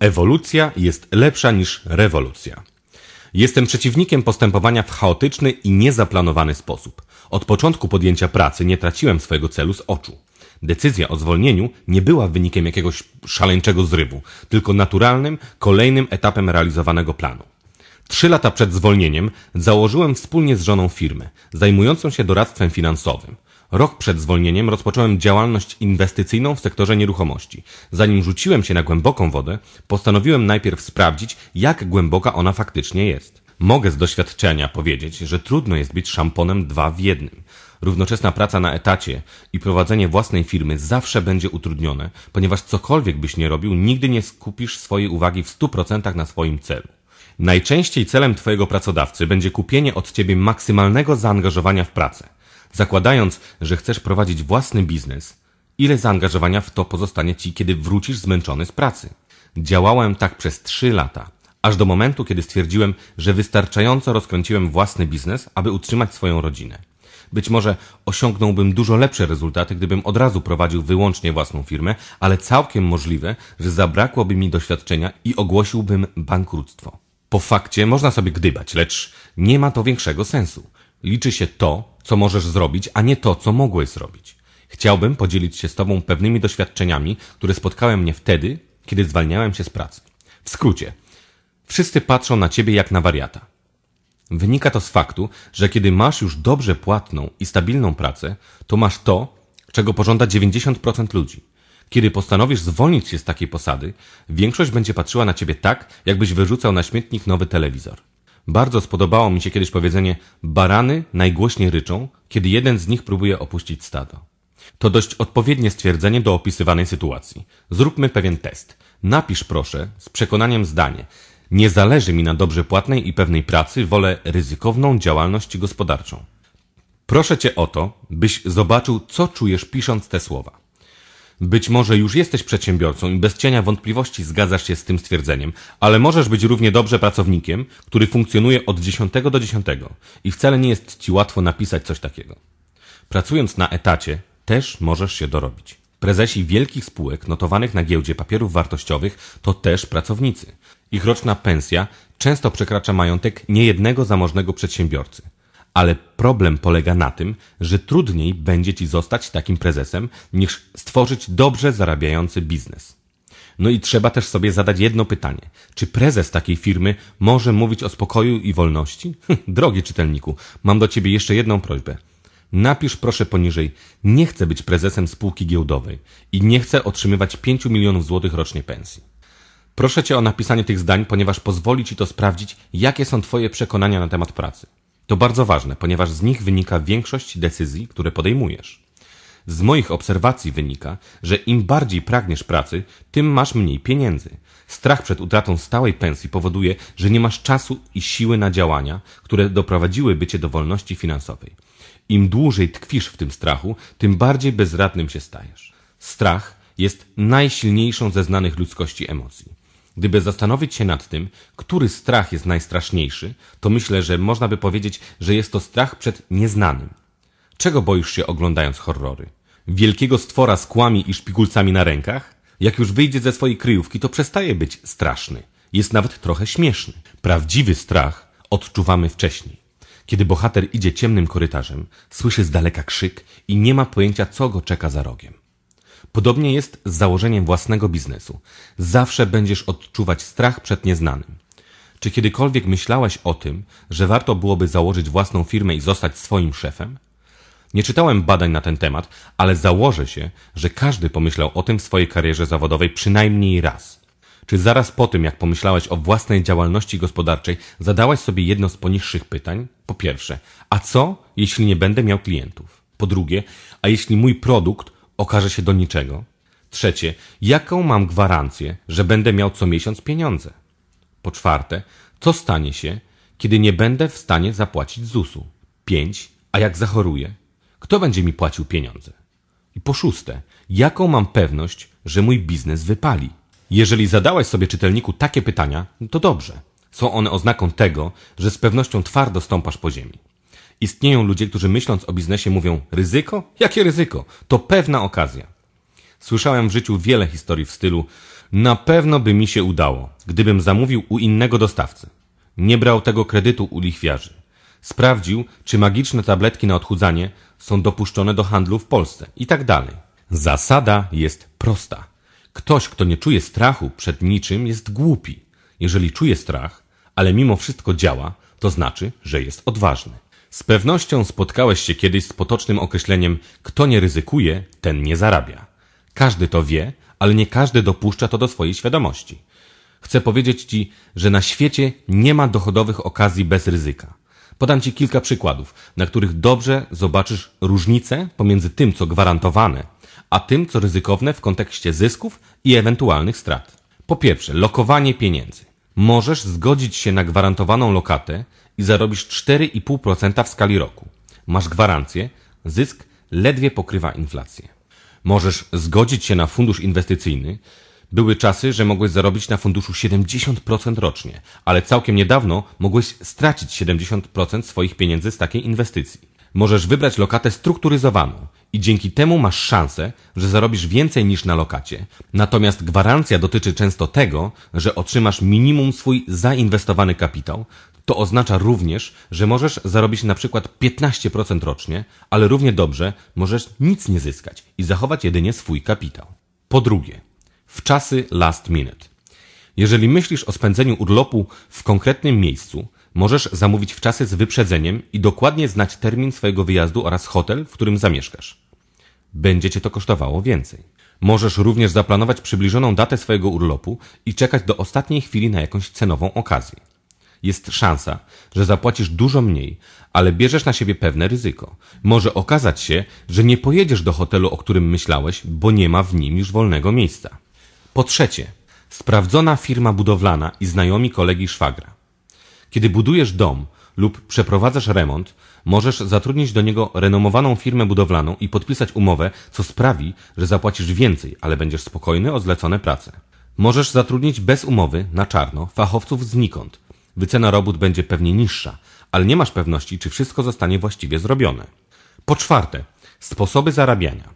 Ewolucja jest lepsza niż rewolucja. Jestem przeciwnikiem postępowania w chaotyczny i niezaplanowany sposób. Od początku podjęcia pracy nie traciłem swojego celu z oczu. Decyzja o zwolnieniu nie była wynikiem jakiegoś szaleńczego zrywu, tylko naturalnym, kolejnym etapem realizowanego planu. Trzy lata przed zwolnieniem założyłem wspólnie z żoną firmę, zajmującą się doradztwem finansowym. Rok przed zwolnieniem rozpocząłem działalność inwestycyjną w sektorze nieruchomości. Zanim rzuciłem się na głęboką wodę, postanowiłem najpierw sprawdzić, jak głęboka ona faktycznie jest. Mogę z doświadczenia powiedzieć, że trudno jest być szamponem dwa w jednym. Równoczesna praca na etacie i prowadzenie własnej firmy zawsze będzie utrudnione, ponieważ cokolwiek byś nie robił, nigdy nie skupisz swojej uwagi w 100% na swoim celu. Najczęściej celem Twojego pracodawcy będzie kupienie od Ciebie maksymalnego zaangażowania w pracę. Zakładając, że chcesz prowadzić własny biznes, ile zaangażowania w to pozostanie ci, kiedy wrócisz zmęczony z pracy? Działałem tak przez 3 lata, aż do momentu, kiedy stwierdziłem, że wystarczająco rozkręciłem własny biznes, aby utrzymać swoją rodzinę. Być może osiągnąłbym dużo lepsze rezultaty, gdybym od razu prowadził wyłącznie własną firmę, ale całkiem możliwe, że zabrakłoby mi doświadczenia i ogłosiłbym bankructwo. Po fakcie można sobie gdybać, lecz nie ma to większego sensu. Liczy się to, co możesz zrobić, a nie to, co mogłeś zrobić. Chciałbym podzielić się z Tobą pewnymi doświadczeniami, które spotkały mnie wtedy, kiedy zwalniałem się z pracy. W skrócie, wszyscy patrzą na Ciebie jak na wariata. Wynika to z faktu, że kiedy masz już dobrze płatną i stabilną pracę, to masz to, czego pożąda 90% ludzi. Kiedy postanowisz zwolnić się z takiej posady, większość będzie patrzyła na ciebie tak, jakbyś wyrzucał na śmietnik nowy telewizor. Bardzo spodobało mi się kiedyś powiedzenie: Barany najgłośniej ryczą, kiedy jeden z nich próbuje opuścić stado. To dość odpowiednie stwierdzenie do opisywanej sytuacji. Zróbmy pewien test. Napisz proszę z przekonaniem zdanie. Nie zależy mi na dobrze płatnej i pewnej pracy, wolę ryzykowną działalność gospodarczą. Proszę cię o to, byś zobaczył, co czujesz pisząc te słowa. Być może już jesteś przedsiębiorcą i bez cienia wątpliwości zgadzasz się z tym stwierdzeniem, ale możesz być równie dobrze pracownikiem, który funkcjonuje od 10 do 10 i wcale nie jest ci łatwo napisać coś takiego. Pracując na etacie, też możesz się dorobić. Prezesi wielkich spółek notowanych na giełdzie papierów wartościowych to też pracownicy. Ich roczna pensja często przekracza majątek niejednego zamożnego przedsiębiorcy ale problem polega na tym, że trudniej będzie ci zostać takim prezesem, niż stworzyć dobrze zarabiający biznes. No i trzeba też sobie zadać jedno pytanie. Czy prezes takiej firmy może mówić o spokoju i wolności? Hm, drogi czytelniku, mam do ciebie jeszcze jedną prośbę. Napisz proszę poniżej, nie chcę być prezesem spółki giełdowej i nie chcę otrzymywać 5 milionów złotych rocznie pensji. Proszę cię o napisanie tych zdań, ponieważ pozwoli ci to sprawdzić, jakie są twoje przekonania na temat pracy. To bardzo ważne, ponieważ z nich wynika większość decyzji, które podejmujesz. Z moich obserwacji wynika, że im bardziej pragniesz pracy, tym masz mniej pieniędzy. Strach przed utratą stałej pensji powoduje, że nie masz czasu i siły na działania, które doprowadziłyby cię do wolności finansowej. Im dłużej tkwisz w tym strachu, tym bardziej bezradnym się stajesz. Strach jest najsilniejszą ze znanych ludzkości emocji. Gdyby zastanowić się nad tym, który strach jest najstraszniejszy, to myślę, że można by powiedzieć, że jest to strach przed nieznanym. Czego boisz się oglądając horrory? Wielkiego stwora z kłami i szpikulcami na rękach? Jak już wyjdzie ze swojej kryjówki, to przestaje być straszny. Jest nawet trochę śmieszny. Prawdziwy strach odczuwamy wcześniej. Kiedy bohater idzie ciemnym korytarzem, słyszy z daleka krzyk i nie ma pojęcia, co go czeka za rogiem. Podobnie jest z założeniem własnego biznesu. Zawsze będziesz odczuwać strach przed nieznanym. Czy kiedykolwiek myślałaś o tym, że warto byłoby założyć własną firmę i zostać swoim szefem? Nie czytałem badań na ten temat, ale założę się, że każdy pomyślał o tym w swojej karierze zawodowej przynajmniej raz. Czy zaraz po tym, jak pomyślałeś o własnej działalności gospodarczej, zadałaś sobie jedno z poniższych pytań? Po pierwsze, a co, jeśli nie będę miał klientów? Po drugie, a jeśli mój produkt okaże się do niczego? Trzecie, jaką mam gwarancję, że będę miał co miesiąc pieniądze? Po czwarte, co stanie się, kiedy nie będę w stanie zapłacić ZUS-u? Pięć, a jak zachoruję? Kto będzie mi płacił pieniądze? I po szóste, jaką mam pewność, że mój biznes wypali? Jeżeli zadałeś sobie czytelniku takie pytania, to dobrze. Są one oznaką tego, że z pewnością twardo stąpasz po ziemi. Istnieją ludzie, którzy myśląc o biznesie mówią: ryzyko? Jakie ryzyko? To pewna okazja. Słyszałem w życiu wiele historii w stylu: na pewno by mi się udało, gdybym zamówił u innego dostawcy. Nie brał tego kredytu u lichwiarzy. Sprawdził, czy magiczne tabletki na odchudzanie są dopuszczone do handlu w Polsce i tak dalej. Zasada jest prosta. Ktoś, kto nie czuje strachu przed niczym, jest głupi. Jeżeli czuje strach, ale mimo wszystko działa, to znaczy, że jest odważny. Z pewnością spotkałeś się kiedyś z potocznym określeniem kto nie ryzykuje, ten nie zarabia. Każdy to wie, ale nie każdy dopuszcza to do swojej świadomości. Chcę powiedzieć Ci, że na świecie nie ma dochodowych okazji bez ryzyka. Podam Ci kilka przykładów, na których dobrze zobaczysz różnicę pomiędzy tym, co gwarantowane, a tym, co ryzykowne w kontekście zysków i ewentualnych strat. Po pierwsze, lokowanie pieniędzy. Możesz zgodzić się na gwarantowaną lokatę i zarobisz 4,5% w skali roku. Masz gwarancję, zysk ledwie pokrywa inflację. Możesz zgodzić się na fundusz inwestycyjny. Były czasy, że mogłeś zarobić na funduszu 70% rocznie, ale całkiem niedawno mogłeś stracić 70% swoich pieniędzy z takiej inwestycji. Możesz wybrać lokatę strukturyzowaną i dzięki temu masz szansę, że zarobisz więcej niż na lokacie. Natomiast gwarancja dotyczy często tego, że otrzymasz minimum swój zainwestowany kapitał, to oznacza również, że możesz zarobić na przykład 15% rocznie, ale równie dobrze możesz nic nie zyskać i zachować jedynie swój kapitał. Po drugie, w czasy last minute. Jeżeli myślisz o spędzeniu urlopu w konkretnym miejscu, możesz zamówić w czasy z wyprzedzeniem i dokładnie znać termin swojego wyjazdu oraz hotel, w którym zamieszkasz. Będzie cię to kosztowało więcej. Możesz również zaplanować przybliżoną datę swojego urlopu i czekać do ostatniej chwili na jakąś cenową okazję jest szansa, że zapłacisz dużo mniej, ale bierzesz na siebie pewne ryzyko. Może okazać się, że nie pojedziesz do hotelu, o którym myślałeś, bo nie ma w nim już wolnego miejsca. Po trzecie, sprawdzona firma budowlana i znajomi kolegi szwagra. Kiedy budujesz dom lub przeprowadzasz remont, możesz zatrudnić do niego renomowaną firmę budowlaną i podpisać umowę, co sprawi, że zapłacisz więcej, ale będziesz spokojny o zlecone prace. Możesz zatrudnić bez umowy, na czarno, fachowców znikąd, Wycena robót będzie pewnie niższa, ale nie masz pewności, czy wszystko zostanie właściwie zrobione. Po czwarte, sposoby zarabiania.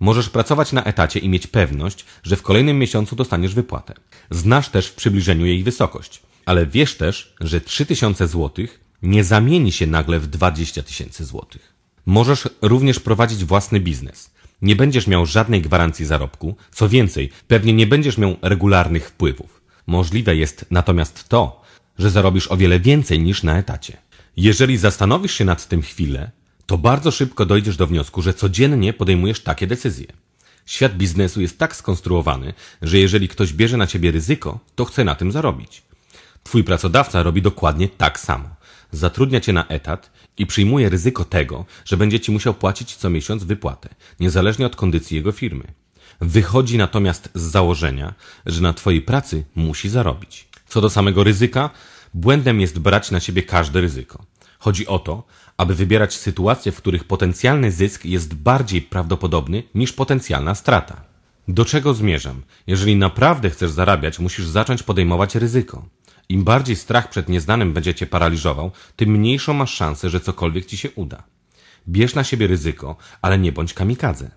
Możesz pracować na etacie i mieć pewność, że w kolejnym miesiącu dostaniesz wypłatę. Znasz też w przybliżeniu jej wysokość, ale wiesz też, że 3000 zł nie zamieni się nagle w 20 tysięcy złotych. Możesz również prowadzić własny biznes. Nie będziesz miał żadnej gwarancji zarobku, co więcej, pewnie nie będziesz miał regularnych wpływów. Możliwe jest natomiast to, że zarobisz o wiele więcej niż na etacie. Jeżeli zastanowisz się nad tym chwilę, to bardzo szybko dojdziesz do wniosku, że codziennie podejmujesz takie decyzje. Świat biznesu jest tak skonstruowany, że jeżeli ktoś bierze na ciebie ryzyko, to chce na tym zarobić. Twój pracodawca robi dokładnie tak samo. Zatrudnia cię na etat i przyjmuje ryzyko tego, że będzie ci musiał płacić co miesiąc wypłatę, niezależnie od kondycji jego firmy. Wychodzi natomiast z założenia, że na twojej pracy musi zarobić. Co do samego ryzyka, błędem jest brać na siebie każde ryzyko. Chodzi o to, aby wybierać sytuacje, w których potencjalny zysk jest bardziej prawdopodobny niż potencjalna strata. Do czego zmierzam? Jeżeli naprawdę chcesz zarabiać, musisz zacząć podejmować ryzyko. Im bardziej strach przed nieznanym będzie cię paraliżował, tym mniejszą masz szansę, że cokolwiek ci się uda. Bierz na siebie ryzyko, ale nie bądź kamikadze.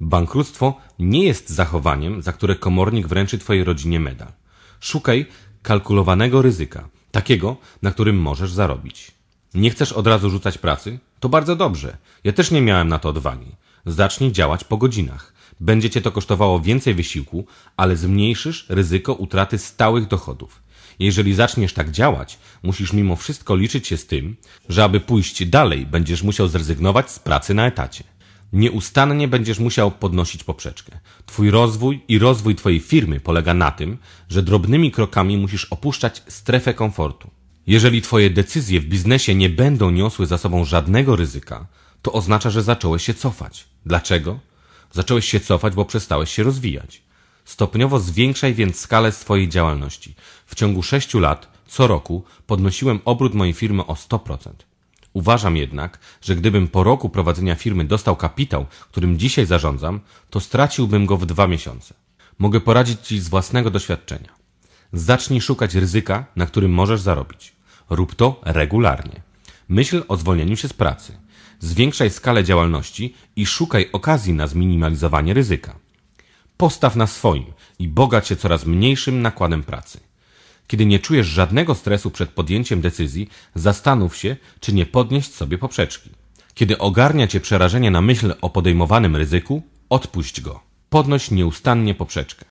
Bankructwo nie jest zachowaniem, za które komornik wręczy twojej rodzinie medal. Szukaj kalkulowanego ryzyka, takiego, na którym możesz zarobić. Nie chcesz od razu rzucać pracy? To bardzo dobrze. Ja też nie miałem na to odwagi. Zacznij działać po godzinach. Będzie cię to kosztowało więcej wysiłku, ale zmniejszysz ryzyko utraty stałych dochodów. Jeżeli zaczniesz tak działać, musisz mimo wszystko liczyć się z tym, że aby pójść dalej, będziesz musiał zrezygnować z pracy na etacie. Nieustannie będziesz musiał podnosić poprzeczkę. Twój rozwój i rozwój Twojej firmy polega na tym, że drobnymi krokami musisz opuszczać strefę komfortu. Jeżeli Twoje decyzje w biznesie nie będą niosły za sobą żadnego ryzyka, to oznacza, że zacząłeś się cofać. Dlaczego? Zacząłeś się cofać, bo przestałeś się rozwijać. Stopniowo zwiększaj więc skalę swojej działalności. W ciągu 6 lat, co roku, podnosiłem obrót mojej firmy o 100%. Uważam jednak, że gdybym po roku prowadzenia firmy dostał kapitał, którym dzisiaj zarządzam, to straciłbym go w dwa miesiące. Mogę poradzić Ci z własnego doświadczenia. Zacznij szukać ryzyka, na którym możesz zarobić. Rób to regularnie. Myśl o zwolnieniu się z pracy. Zwiększaj skalę działalności i szukaj okazji na zminimalizowanie ryzyka. Postaw na swoim i bogać się coraz mniejszym nakładem pracy. Kiedy nie czujesz żadnego stresu przed podjęciem decyzji, zastanów się, czy nie podnieść sobie poprzeczki. Kiedy ogarnia cię przerażenie na myśl o podejmowanym ryzyku, odpuść go. Podnoś nieustannie poprzeczkę.